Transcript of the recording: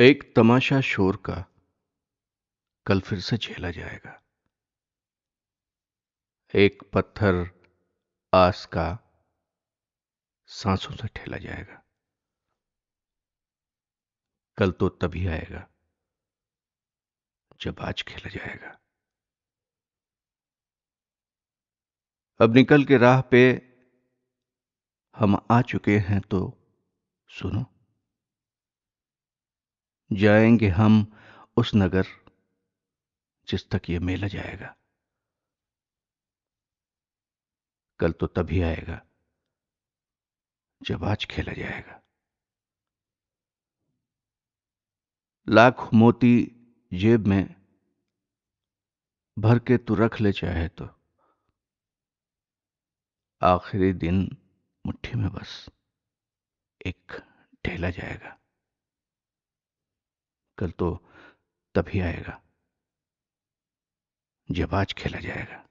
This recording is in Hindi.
एक तमाशा शोर का कल फिर से झेला जाएगा एक पत्थर आस का सांसों से ठेला जाएगा कल तो तभी आएगा जब आज खेला जाएगा अब निकल के राह पे हम आ चुके हैं तो सुनो जाएंगे हम उस नगर जिस तक ये मेला जाएगा कल तो तभी आएगा जब आज खेला जाएगा लाख मोती जेब में भर के तू रख ले चाहे तो आखिरी दिन मुट्ठी में बस एक ढेला जाएगा कल तो तभी आएगा जब आज खेला जाएगा